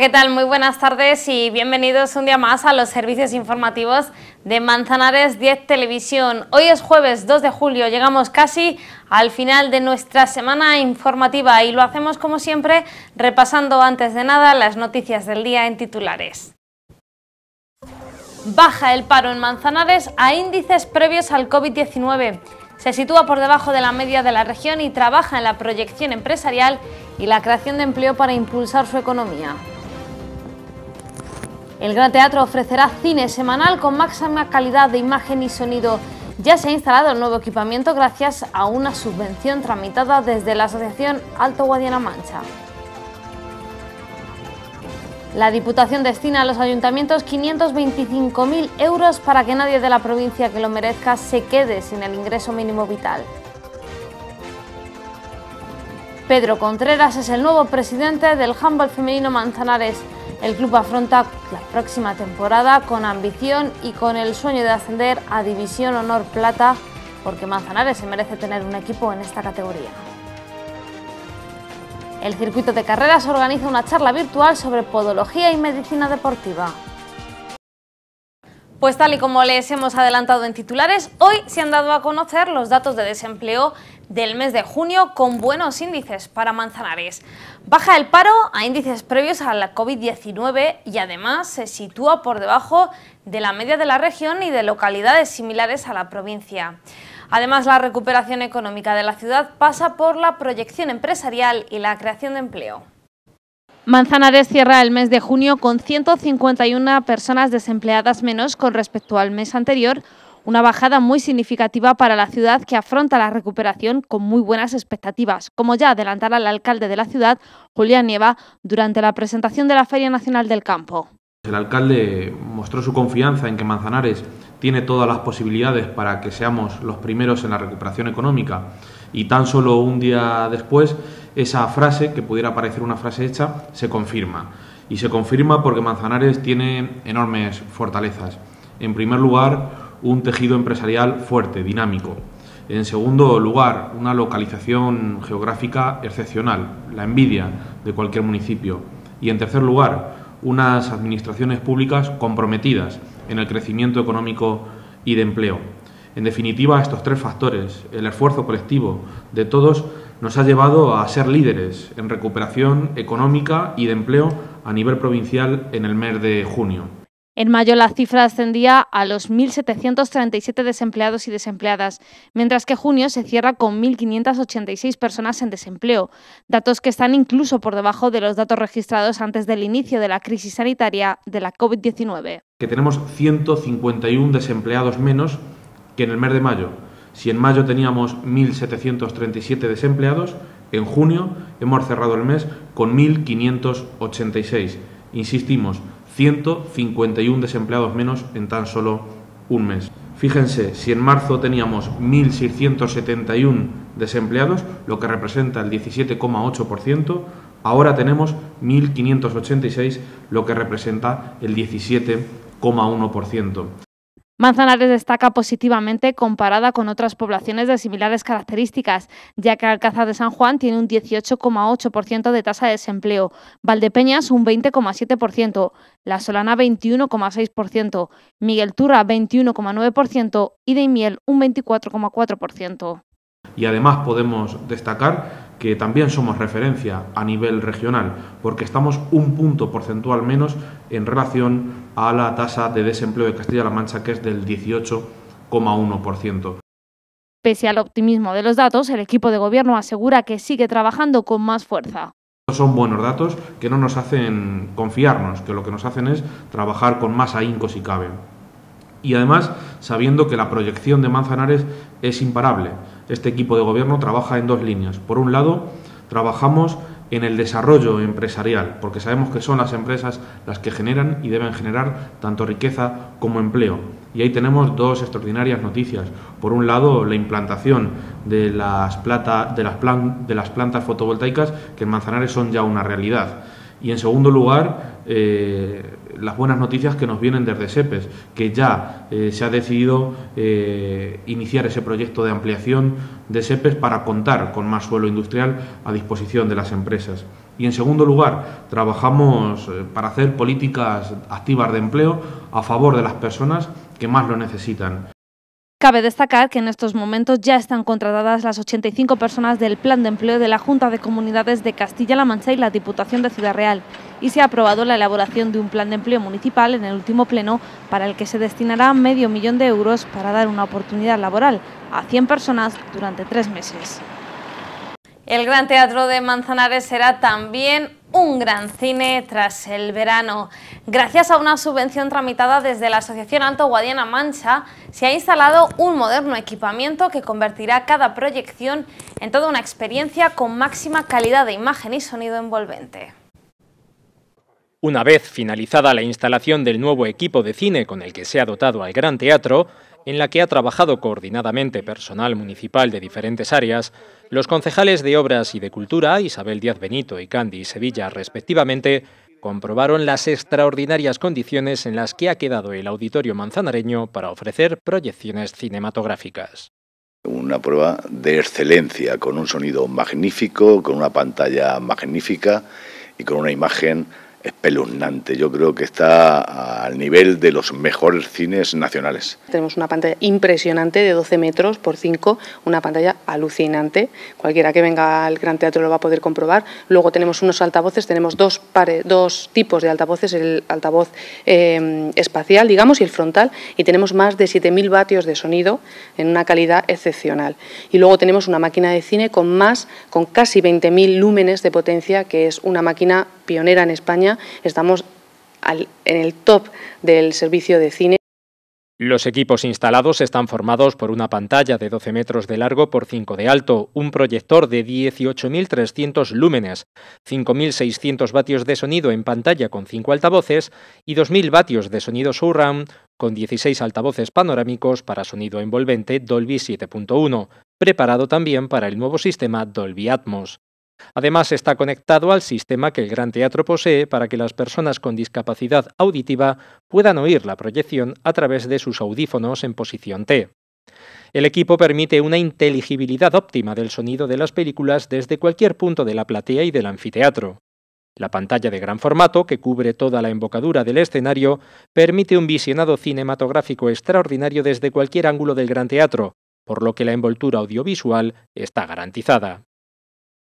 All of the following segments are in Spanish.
¿qué tal? Muy buenas tardes y bienvenidos un día más a los servicios informativos de Manzanares 10 Televisión. Hoy es jueves 2 de julio, llegamos casi al final de nuestra semana informativa y lo hacemos como siempre repasando antes de nada las noticias del día en titulares. Baja el paro en Manzanares a índices previos al COVID-19 se sitúa por debajo de la media de la región y trabaja en la proyección empresarial y la creación de empleo para impulsar su economía. El Gran Teatro ofrecerá cine semanal con máxima calidad de imagen y sonido. Ya se ha instalado el nuevo equipamiento gracias a una subvención tramitada desde la Asociación Alto Guadiana Mancha. La Diputación destina a los ayuntamientos 525.000 euros para que nadie de la provincia que lo merezca se quede sin el ingreso mínimo vital. Pedro Contreras es el nuevo presidente del Humble femenino Manzanares. El club afronta la próxima temporada con ambición y con el sueño de ascender a División Honor Plata, porque Manzanares se merece tener un equipo en esta categoría. El circuito de carreras organiza una charla virtual sobre podología y medicina deportiva. Pues tal y como les hemos adelantado en titulares, hoy se han dado a conocer los datos de desempleo del mes de junio con buenos índices para Manzanares. Baja el paro a índices previos a la COVID-19 y además se sitúa por debajo de la media de la región y de localidades similares a la provincia. Además, la recuperación económica de la ciudad pasa por la proyección empresarial y la creación de empleo. Manzanares cierra el mes de junio con 151 personas desempleadas menos con respecto al mes anterior, una bajada muy significativa para la ciudad que afronta la recuperación con muy buenas expectativas, como ya adelantará el alcalde de la ciudad, Julián Nieva, durante la presentación de la Feria Nacional del Campo. El alcalde mostró su confianza en que Manzanares tiene todas las posibilidades para que seamos los primeros en la recuperación económica y tan solo un día después esa frase, que pudiera parecer una frase hecha, se confirma. Y se confirma porque Manzanares tiene enormes fortalezas. En primer lugar, un tejido empresarial fuerte, dinámico. En segundo lugar, una localización geográfica excepcional, la envidia de cualquier municipio. Y en tercer lugar, unas administraciones públicas comprometidas en el crecimiento económico y de empleo. En definitiva, estos tres factores, el esfuerzo colectivo de todos, nos ha llevado a ser líderes en recuperación económica y de empleo a nivel provincial en el mes de junio. En mayo la cifra ascendía a los 1.737 desempleados y desempleadas, mientras que junio se cierra con 1.586 personas en desempleo, datos que están incluso por debajo de los datos registrados antes del inicio de la crisis sanitaria de la COVID-19. Que tenemos 151 desempleados menos que en el mes de mayo. Si en mayo teníamos 1.737 desempleados, en junio hemos cerrado el mes con 1.586. Insistimos, 151 desempleados menos en tan solo un mes. Fíjense, si en marzo teníamos 1.671 desempleados, lo que representa el 17,8%, ahora tenemos 1.586, lo que representa el 17,1%. Manzanares destaca positivamente comparada con otras poblaciones de similares características, ya que Alcázar de San Juan tiene un 18,8% de tasa de desempleo, Valdepeñas un 20,7%, La Solana 21,6%, Miguel Turra 21,9% y Deimiel un 24,4%. Y además podemos destacar que también somos referencia a nivel regional, porque estamos un punto porcentual menos en relación a la tasa de desempleo de Castilla-La Mancha, que es del 18,1%. Pese al optimismo de los datos, el equipo de gobierno asegura que sigue trabajando con más fuerza. Son buenos datos que no nos hacen confiarnos, que lo que nos hacen es trabajar con más ahínco si cabe. Y además, sabiendo que la proyección de Manzanares es imparable, este equipo de gobierno trabaja en dos líneas. Por un lado, trabajamos en el desarrollo empresarial, porque sabemos que son las empresas las que generan y deben generar tanto riqueza como empleo. Y ahí tenemos dos extraordinarias noticias. Por un lado, la implantación de las, plata, de las, de las plantas fotovoltaicas, que en Manzanares son ya una realidad. Y en segundo lugar, eh, las buenas noticias que nos vienen desde SEPES, que ya eh, se ha decidido eh, iniciar ese proyecto de ampliación de SEPES para contar con más suelo industrial a disposición de las empresas. Y en segundo lugar, trabajamos eh, para hacer políticas activas de empleo a favor de las personas que más lo necesitan. Cabe destacar que en estos momentos ya están contratadas las 85 personas del Plan de Empleo de la Junta de Comunidades de Castilla-La Mancha y la Diputación de Ciudad Real y se ha aprobado la elaboración de un plan de empleo municipal en el último pleno para el que se destinará medio millón de euros para dar una oportunidad laboral a 100 personas durante tres meses. El Gran Teatro de Manzanares será también un gran cine tras el verano. Gracias a una subvención tramitada desde la Asociación Alto Guadiana Mancha, se ha instalado un moderno equipamiento que convertirá cada proyección en toda una experiencia con máxima calidad de imagen y sonido envolvente. Una vez finalizada la instalación del nuevo equipo de cine con el que se ha dotado al Gran Teatro, en la que ha trabajado coordinadamente personal municipal de diferentes áreas, los concejales de Obras y de Cultura, Isabel Díaz Benito y Candy Sevilla, respectivamente, comprobaron las extraordinarias condiciones en las que ha quedado el auditorio manzanareño para ofrecer proyecciones cinematográficas. Una prueba de excelencia, con un sonido magnífico, con una pantalla magnífica y con una imagen es espeluznante. Yo creo que está al nivel de los mejores cines nacionales. Tenemos una pantalla impresionante de 12 metros por 5, una pantalla alucinante. Cualquiera que venga al Gran Teatro lo va a poder comprobar. Luego tenemos unos altavoces, tenemos dos, dos tipos de altavoces, el altavoz eh, espacial, digamos, y el frontal, y tenemos más de 7.000 vatios de sonido en una calidad excepcional. Y luego tenemos una máquina de cine con más, con casi 20.000 lúmenes de potencia, que es una máquina pionera en España, estamos en el top del servicio de cine. Los equipos instalados están formados por una pantalla de 12 metros de largo por 5 de alto, un proyector de 18.300 lúmenes, 5.600 vatios de sonido en pantalla con 5 altavoces y 2.000 vatios de sonido surround con 16 altavoces panorámicos para sonido envolvente Dolby 7.1, preparado también para el nuevo sistema Dolby Atmos. Además, está conectado al sistema que el Gran Teatro posee para que las personas con discapacidad auditiva puedan oír la proyección a través de sus audífonos en posición T. El equipo permite una inteligibilidad óptima del sonido de las películas desde cualquier punto de la platea y del anfiteatro. La pantalla de gran formato, que cubre toda la embocadura del escenario, permite un visionado cinematográfico extraordinario desde cualquier ángulo del gran teatro, por lo que la envoltura audiovisual está garantizada.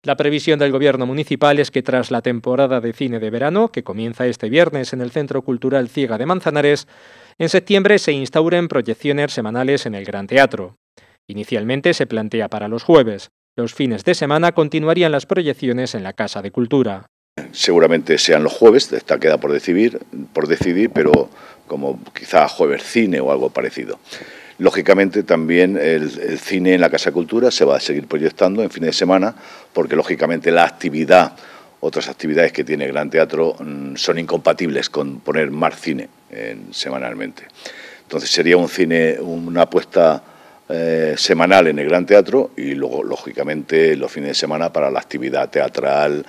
La previsión del Gobierno municipal es que tras la temporada de cine de verano, que comienza este viernes en el Centro Cultural Ciega de Manzanares, en septiembre se instauren proyecciones semanales en el Gran Teatro. Inicialmente se plantea para los jueves. Los fines de semana continuarían las proyecciones en la Casa de Cultura. Seguramente sean los jueves, está queda por decidir, por decidir, pero como quizá jueves cine o algo parecido. Lógicamente también el, cine en la Casa Cultura se va a seguir proyectando en fines de semana porque lógicamente la actividad, otras actividades que tiene el Gran Teatro mm, son incompatibles con poner más cine eh, semanalmente. Entonces sería un cine, una apuesta eh, semanal en el Gran Teatro y luego lógicamente los fines de semana para la actividad teatral,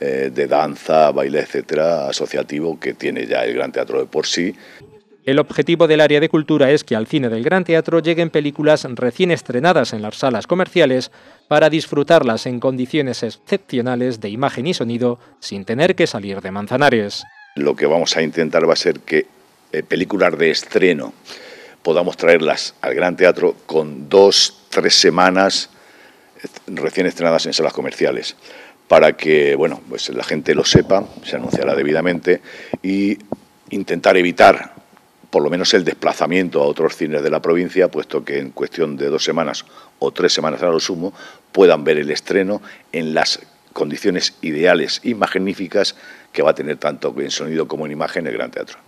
eh, de danza, baile, etcétera, asociativo que tiene ya el Gran Teatro de por sí. El objetivo del área de cultura es que al cine del Gran Teatro lleguen películas recién estrenadas en las salas comerciales para disfrutarlas en condiciones excepcionales de imagen y sonido sin tener que salir de Manzanares. Lo que vamos a intentar va a ser que eh, películas de estreno podamos traerlas al Gran Teatro con dos, tres semanas eh, recién estrenadas en salas comerciales para que bueno, pues la gente lo sepa, se anunciará debidamente y intentar evitar por lo menos el desplazamiento a otros cines de la provincia, puesto que en cuestión de dos semanas o tres semanas a lo sumo puedan ver el estreno en las condiciones ideales y magníficas que va a tener tanto en sonido como en imagen el Gran Teatro.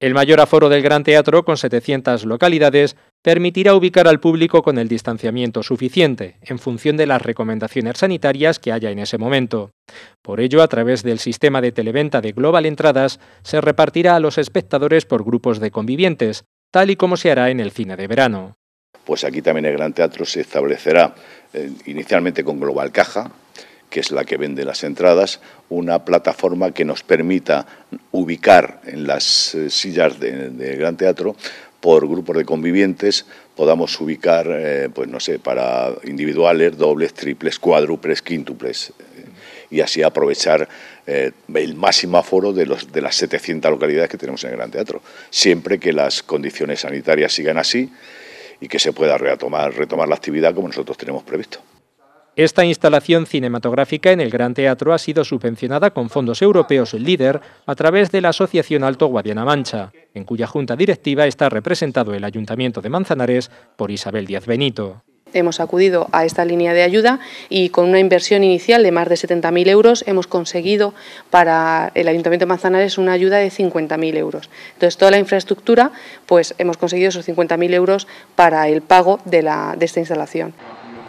El mayor aforo del Gran Teatro, con 700 localidades, permitirá ubicar al público con el distanciamiento suficiente, en función de las recomendaciones sanitarias que haya en ese momento. Por ello, a través del sistema de televenta de Global Entradas, se repartirá a los espectadores por grupos de convivientes, tal y como se hará en el cine de verano. Pues aquí también el Gran Teatro se establecerá eh, inicialmente con Global Caja, que es la que vende las entradas, una plataforma que nos permita ubicar en las eh, sillas del Gran Teatro por grupos de convivientes podamos ubicar, eh, pues no sé, para individuales, dobles, triples, cuádruples, quíntuples eh, y así aprovechar eh, el máximo aforo de, los, de las 700 localidades que tenemos en el Gran Teatro, siempre que las condiciones sanitarias sigan así y que se pueda retomar, retomar la actividad como nosotros tenemos previsto. Esta instalación cinematográfica en el Gran Teatro ha sido subvencionada con fondos europeos líder a través de la Asociación Alto Guadiana Mancha, en cuya junta directiva está representado el Ayuntamiento de Manzanares por Isabel Díaz Benito. Hemos acudido a esta línea de ayuda y con una inversión inicial de más de 70.000 euros hemos conseguido para el Ayuntamiento de Manzanares una ayuda de 50.000 euros. Entonces, toda la infraestructura, pues hemos conseguido esos 50.000 euros para el pago de, de esta instalación.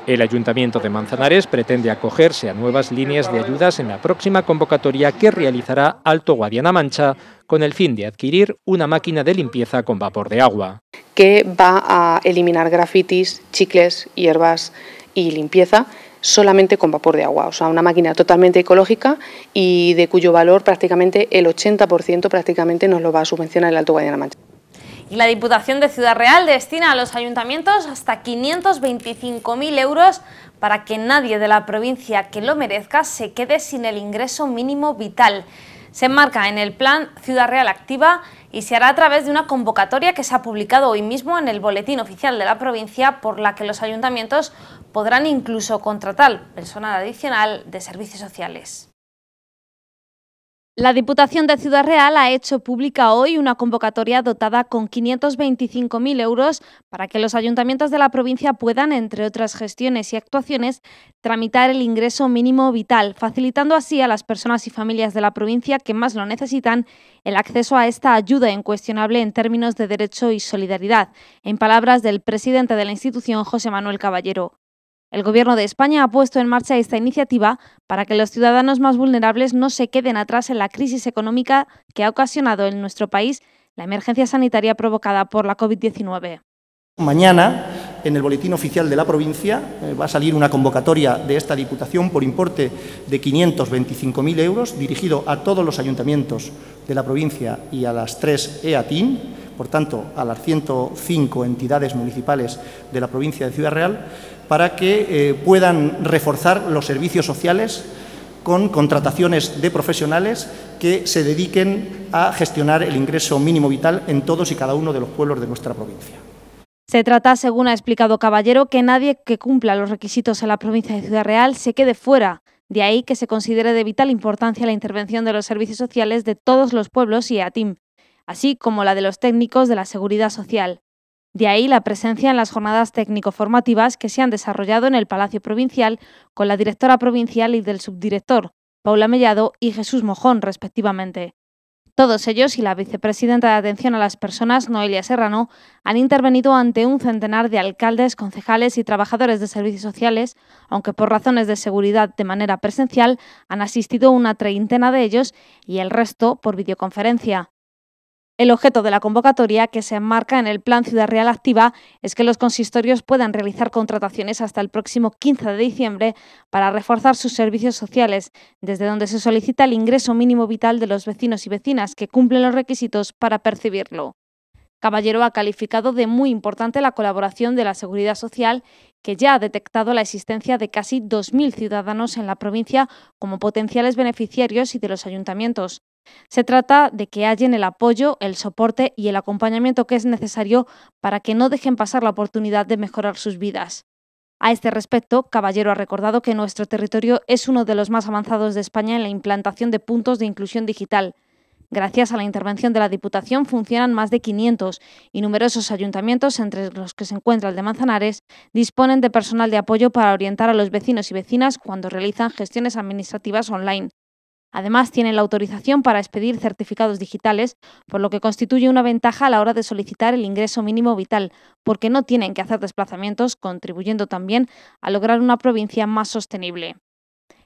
El Ayuntamiento de Manzanares pretende acogerse a nuevas líneas de ayudas en la próxima convocatoria que realizará Alto Guadiana-Mancha con el fin de adquirir una máquina de limpieza con vapor de agua. Que va a eliminar grafitis, chicles, hierbas y limpieza solamente con vapor de agua, o sea, una máquina totalmente ecológica y de cuyo valor prácticamente el 80% prácticamente nos lo va a subvencionar el Alto Guadiana-Mancha la Diputación de Ciudad Real destina a los ayuntamientos hasta 525.000 euros para que nadie de la provincia que lo merezca se quede sin el ingreso mínimo vital. Se enmarca en el plan Ciudad Real Activa y se hará a través de una convocatoria que se ha publicado hoy mismo en el Boletín Oficial de la Provincia por la que los ayuntamientos podrán incluso contratar personal adicional de servicios sociales. La Diputación de Ciudad Real ha hecho pública hoy una convocatoria dotada con 525.000 euros para que los ayuntamientos de la provincia puedan, entre otras gestiones y actuaciones, tramitar el ingreso mínimo vital, facilitando así a las personas y familias de la provincia que más lo necesitan el acceso a esta ayuda incuestionable en términos de derecho y solidaridad, en palabras del presidente de la institución, José Manuel Caballero. El Gobierno de España ha puesto en marcha esta iniciativa para que los ciudadanos más vulnerables no se queden atrás en la crisis económica que ha ocasionado en nuestro país la emergencia sanitaria provocada por la COVID-19. Mañana, en el boletín oficial de la provincia, eh, va a salir una convocatoria de esta Diputación por importe de 525.000 euros dirigido a todos los ayuntamientos de la provincia y a las tres EATIN por tanto, a las 105 entidades municipales de la provincia de Ciudad Real, para que eh, puedan reforzar los servicios sociales con contrataciones de profesionales que se dediquen a gestionar el ingreso mínimo vital en todos y cada uno de los pueblos de nuestra provincia. Se trata, según ha explicado Caballero, que nadie que cumpla los requisitos en la provincia de Ciudad Real se quede fuera. De ahí que se considere de vital importancia la intervención de los servicios sociales de todos los pueblos y ATIM, así como la de los técnicos de la Seguridad Social. De ahí la presencia en las jornadas técnico-formativas que se han desarrollado en el Palacio Provincial con la directora provincial y del subdirector, Paula Mellado y Jesús Mojón, respectivamente. Todos ellos y la vicepresidenta de Atención a las Personas, Noelia Serrano, han intervenido ante un centenar de alcaldes, concejales y trabajadores de servicios sociales, aunque por razones de seguridad de manera presencial han asistido una treintena de ellos y el resto por videoconferencia. El objeto de la convocatoria, que se enmarca en el Plan Ciudad Real Activa, es que los consistorios puedan realizar contrataciones hasta el próximo 15 de diciembre para reforzar sus servicios sociales, desde donde se solicita el ingreso mínimo vital de los vecinos y vecinas que cumplen los requisitos para percibirlo. Caballero ha calificado de muy importante la colaboración de la Seguridad Social, que ya ha detectado la existencia de casi 2.000 ciudadanos en la provincia como potenciales beneficiarios y de los ayuntamientos. Se trata de que hallen el apoyo, el soporte y el acompañamiento que es necesario para que no dejen pasar la oportunidad de mejorar sus vidas. A este respecto, Caballero ha recordado que nuestro territorio es uno de los más avanzados de España en la implantación de puntos de inclusión digital. Gracias a la intervención de la Diputación funcionan más de 500 y numerosos ayuntamientos, entre los que se encuentra el de Manzanares, disponen de personal de apoyo para orientar a los vecinos y vecinas cuando realizan gestiones administrativas online. Además, tienen la autorización para expedir certificados digitales, por lo que constituye una ventaja a la hora de solicitar el ingreso mínimo vital, porque no tienen que hacer desplazamientos, contribuyendo también a lograr una provincia más sostenible.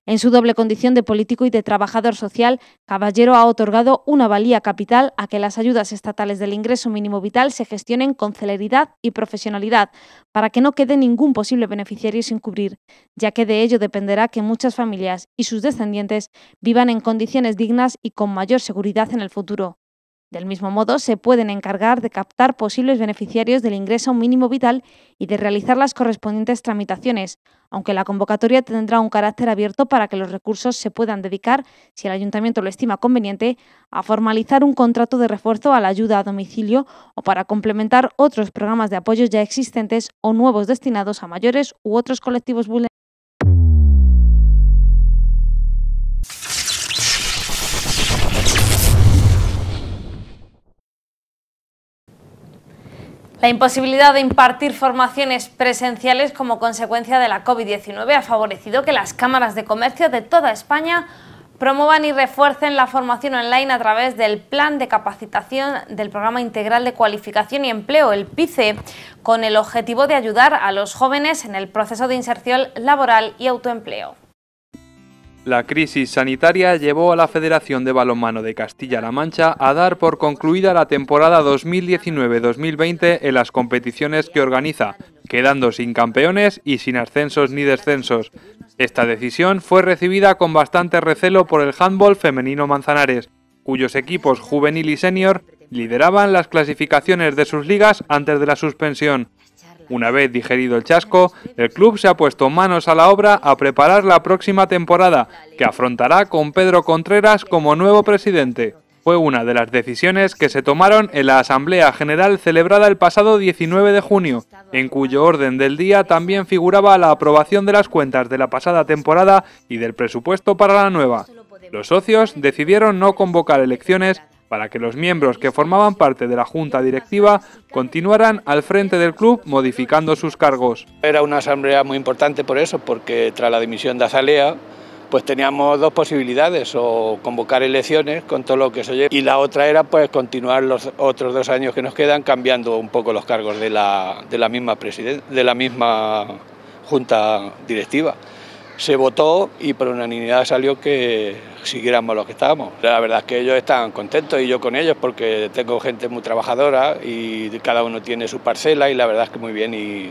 En su doble condición de político y de trabajador social, Caballero ha otorgado una valía capital a que las ayudas estatales del ingreso mínimo vital se gestionen con celeridad y profesionalidad, para que no quede ningún posible beneficiario sin cubrir, ya que de ello dependerá que muchas familias y sus descendientes vivan en condiciones dignas y con mayor seguridad en el futuro. Del mismo modo, se pueden encargar de captar posibles beneficiarios del ingreso mínimo vital y de realizar las correspondientes tramitaciones, aunque la convocatoria tendrá un carácter abierto para que los recursos se puedan dedicar, si el ayuntamiento lo estima conveniente, a formalizar un contrato de refuerzo a la ayuda a domicilio o para complementar otros programas de apoyo ya existentes o nuevos destinados a mayores u otros colectivos vulnerables La imposibilidad de impartir formaciones presenciales como consecuencia de la COVID-19 ha favorecido que las cámaras de comercio de toda España promuevan y refuercen la formación online a través del Plan de Capacitación del Programa Integral de Cualificación y Empleo, el PICE, con el objetivo de ayudar a los jóvenes en el proceso de inserción laboral y autoempleo. La crisis sanitaria llevó a la Federación de Balonmano de Castilla-La Mancha a dar por concluida la temporada 2019-2020 en las competiciones que organiza, quedando sin campeones y sin ascensos ni descensos. Esta decisión fue recibida con bastante recelo por el handball femenino Manzanares, cuyos equipos juvenil y senior lideraban las clasificaciones de sus ligas antes de la suspensión. Una vez digerido el chasco, el club se ha puesto manos a la obra a preparar la próxima temporada, que afrontará con Pedro Contreras como nuevo presidente. Fue una de las decisiones que se tomaron en la Asamblea General celebrada el pasado 19 de junio, en cuyo orden del día también figuraba la aprobación de las cuentas de la pasada temporada y del presupuesto para la nueva. Los socios decidieron no convocar elecciones para que los miembros que formaban parte de la junta directiva continuaran al frente del club modificando sus cargos. Era una asamblea muy importante por eso, porque tras la dimisión de Azalea, pues teníamos dos posibilidades, o convocar elecciones con todo lo que se lleva, y la otra era pues continuar los otros dos años que nos quedan cambiando un poco los cargos de la, de la misma de la misma junta directiva. Se votó y por unanimidad salió que siguiéramos los que estábamos. La verdad es que ellos están contentos y yo con ellos porque tengo gente muy trabajadora y cada uno tiene su parcela y la verdad es que muy bien y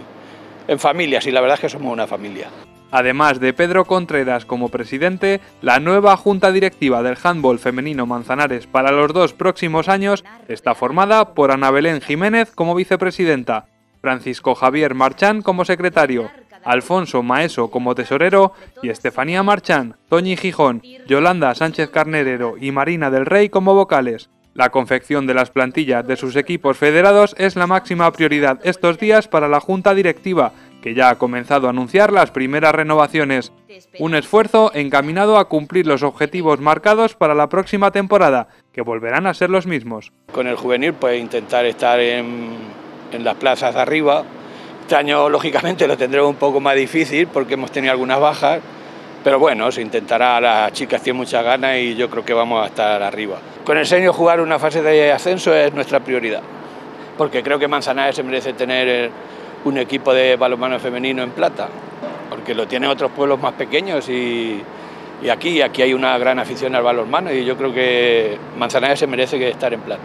en familias y la verdad es que somos una familia. Además de Pedro Contreras como presidente, la nueva junta directiva del handball femenino Manzanares para los dos próximos años está formada por Ana Belén Jiménez como vicepresidenta, Francisco Javier Marchán como secretario, Alfonso Maeso como tesorero y Estefanía Marchán, Toñi Gijón, Yolanda Sánchez Carnerero y Marina del Rey como vocales. La confección de las plantillas de sus equipos federados es la máxima prioridad estos días para la Junta Directiva, que ya ha comenzado a anunciar las primeras renovaciones. Un esfuerzo encaminado a cumplir los objetivos marcados para la próxima temporada, que volverán a ser los mismos. Con el juvenil, pues intentar estar en, en las plazas de arriba, este año, lógicamente, lo tendremos un poco más difícil porque hemos tenido algunas bajas, pero bueno, se intentará, las chicas tienen muchas ganas y yo creo que vamos a estar arriba. Con el señor jugar una fase de ascenso es nuestra prioridad, porque creo que Manzanares se merece tener un equipo de balonmano femenino en plata, porque lo tienen otros pueblos más pequeños y, y aquí, aquí hay una gran afición al balonmano y yo creo que Manzanares se merece estar en plata.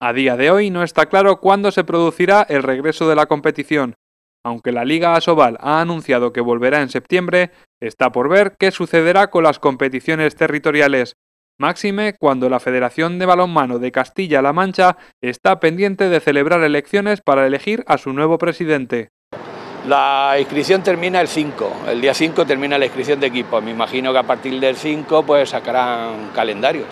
A día de hoy no está claro cuándo se producirá el regreso de la competición, aunque la Liga Asobal ha anunciado que volverá en septiembre, está por ver qué sucederá con las competiciones territoriales, máxime cuando la Federación de Balonmano de Castilla-La Mancha está pendiente de celebrar elecciones para elegir a su nuevo presidente. La inscripción termina el 5, el día 5 termina la inscripción de equipo. me imagino que a partir del 5 pues sacarán calendarios.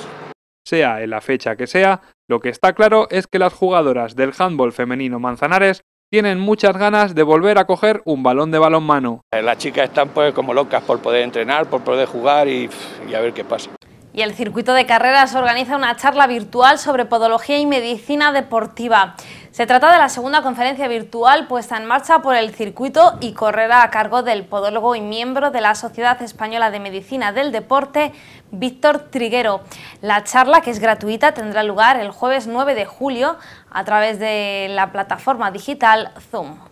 Sea en la fecha que sea, lo que está claro es que las jugadoras del handball femenino Manzanares tienen muchas ganas de volver a coger un balón de balonmano. Eh, las chicas están pues como locas por poder entrenar, por poder jugar y, y a ver qué pasa. Y el circuito de carreras organiza una charla virtual sobre podología y medicina deportiva. Se trata de la segunda conferencia virtual puesta en marcha por el circuito y correrá a cargo del podólogo y miembro de la Sociedad Española de Medicina del Deporte, Víctor Triguero. La charla, que es gratuita, tendrá lugar el jueves 9 de julio a través de la plataforma digital Zoom.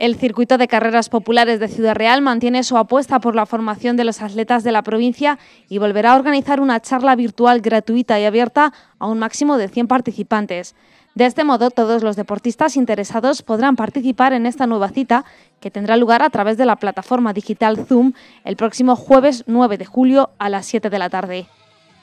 El circuito de carreras populares de Ciudad Real mantiene su apuesta por la formación de los atletas de la provincia y volverá a organizar una charla virtual gratuita y abierta a un máximo de 100 participantes. De este modo, todos los deportistas interesados podrán participar en esta nueva cita que tendrá lugar a través de la plataforma digital Zoom el próximo jueves 9 de julio a las 7 de la tarde.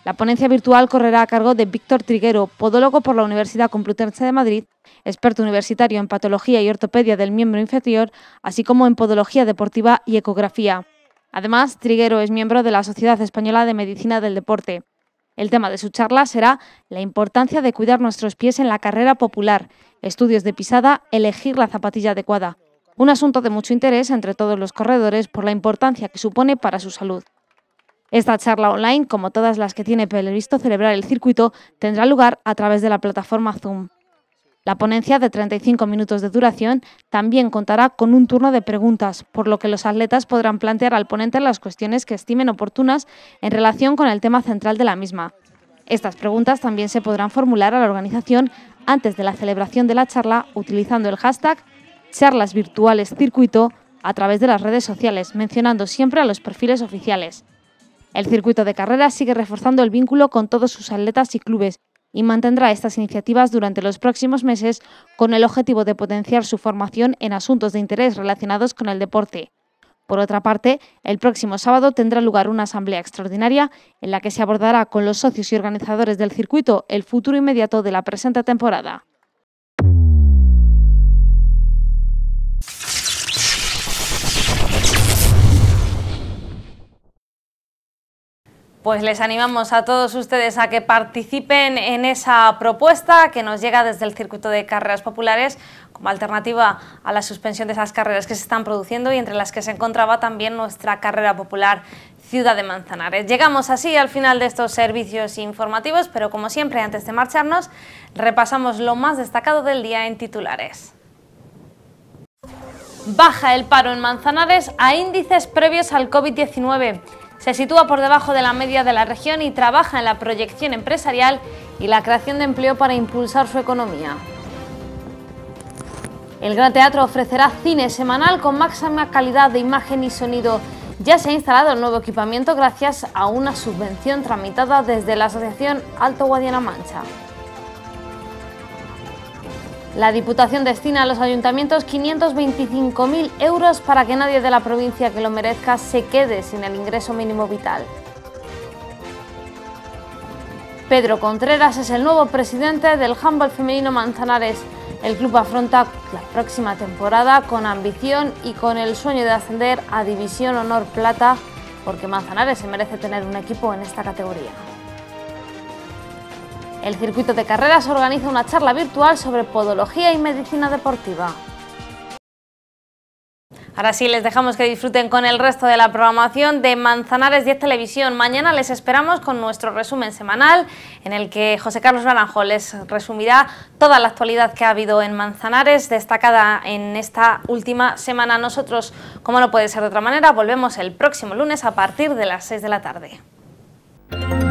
La ponencia virtual correrá a cargo de Víctor Triguero, podólogo por la Universidad Complutense de Madrid, experto universitario en patología y ortopedia del miembro inferior, así como en podología deportiva y ecografía. Además, Triguero es miembro de la Sociedad Española de Medicina del Deporte. El tema de su charla será la importancia de cuidar nuestros pies en la carrera popular, estudios de pisada, elegir la zapatilla adecuada. Un asunto de mucho interés entre todos los corredores por la importancia que supone para su salud. Esta charla online, como todas las que tiene previsto celebrar el circuito, tendrá lugar a través de la plataforma Zoom. La ponencia de 35 minutos de duración también contará con un turno de preguntas, por lo que los atletas podrán plantear al ponente las cuestiones que estimen oportunas en relación con el tema central de la misma. Estas preguntas también se podrán formular a la organización antes de la celebración de la charla utilizando el hashtag charlasvirtualescircuito a través de las redes sociales, mencionando siempre a los perfiles oficiales. El circuito de carreras sigue reforzando el vínculo con todos sus atletas y clubes y mantendrá estas iniciativas durante los próximos meses con el objetivo de potenciar su formación en asuntos de interés relacionados con el deporte. Por otra parte, el próximo sábado tendrá lugar una asamblea extraordinaria en la que se abordará con los socios y organizadores del circuito el futuro inmediato de la presente temporada. Pues les animamos a todos ustedes a que participen en esa propuesta que nos llega desde el circuito de carreras populares como alternativa a la suspensión de esas carreras que se están produciendo y entre las que se encontraba también nuestra carrera popular Ciudad de Manzanares. Llegamos así al final de estos servicios informativos, pero como siempre antes de marcharnos repasamos lo más destacado del día en titulares. Baja el paro en Manzanares a índices previos al COVID-19. Se sitúa por debajo de la media de la región y trabaja en la proyección empresarial y la creación de empleo para impulsar su economía. El Gran Teatro ofrecerá cine semanal con máxima calidad de imagen y sonido. Ya se ha instalado el nuevo equipamiento gracias a una subvención tramitada desde la Asociación Alto Guadiana Mancha. La Diputación destina a los ayuntamientos 525.000 euros para que nadie de la provincia que lo merezca se quede sin el ingreso mínimo vital. Pedro Contreras es el nuevo presidente del handball femenino Manzanares. El club afronta la próxima temporada con ambición y con el sueño de ascender a División Honor Plata, porque Manzanares se merece tener un equipo en esta categoría. El circuito de carreras organiza una charla virtual sobre podología y medicina deportiva. Ahora sí, les dejamos que disfruten con el resto de la programación de Manzanares 10 Televisión. Mañana les esperamos con nuestro resumen semanal, en el que José Carlos Naranjo les resumirá toda la actualidad que ha habido en Manzanares, destacada en esta última semana. Nosotros, como no puede ser de otra manera, volvemos el próximo lunes a partir de las 6 de la tarde.